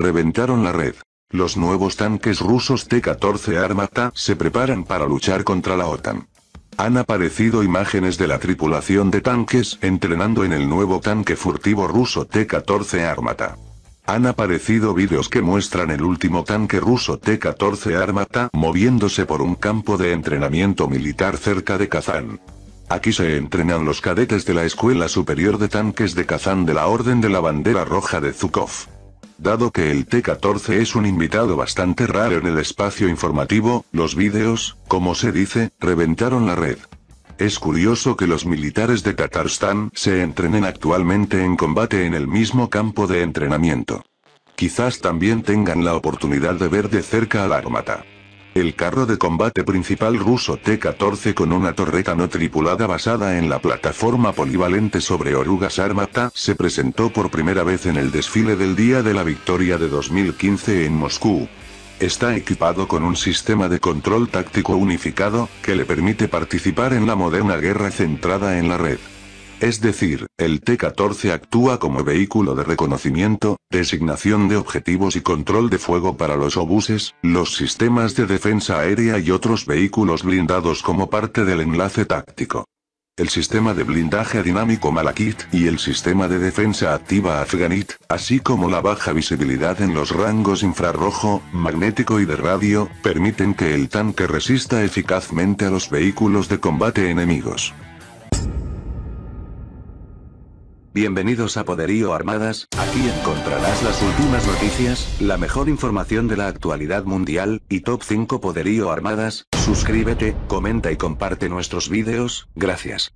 Reventaron la red. Los nuevos tanques rusos T-14 Armata se preparan para luchar contra la OTAN. Han aparecido imágenes de la tripulación de tanques entrenando en el nuevo tanque furtivo ruso T-14 Armata. Han aparecido vídeos que muestran el último tanque ruso T-14 Armata moviéndose por un campo de entrenamiento militar cerca de Kazán. Aquí se entrenan los cadetes de la Escuela Superior de Tanques de Kazán de la Orden de la Bandera Roja de Zukov. Dado que el T-14 es un invitado bastante raro en el espacio informativo, los vídeos, como se dice, reventaron la red. Es curioso que los militares de Tatarstán se entrenen actualmente en combate en el mismo campo de entrenamiento. Quizás también tengan la oportunidad de ver de cerca al armata el carro de combate principal ruso T-14 con una torreta no tripulada basada en la plataforma polivalente sobre orugas Armata, se presentó por primera vez en el desfile del Día de la Victoria de 2015 en Moscú. Está equipado con un sistema de control táctico unificado, que le permite participar en la moderna guerra centrada en la red. Es decir, el T-14 actúa como vehículo de reconocimiento, designación de objetivos y control de fuego para los obuses, los sistemas de defensa aérea y otros vehículos blindados como parte del enlace táctico. El sistema de blindaje dinámico Malakit y el sistema de defensa activa Afganit, así como la baja visibilidad en los rangos infrarrojo, magnético y de radio, permiten que el tanque resista eficazmente a los vehículos de combate enemigos. Bienvenidos a Poderío Armadas, aquí encontrarás las últimas noticias, la mejor información de la actualidad mundial, y top 5 Poderío Armadas, suscríbete, comenta y comparte nuestros vídeos, gracias.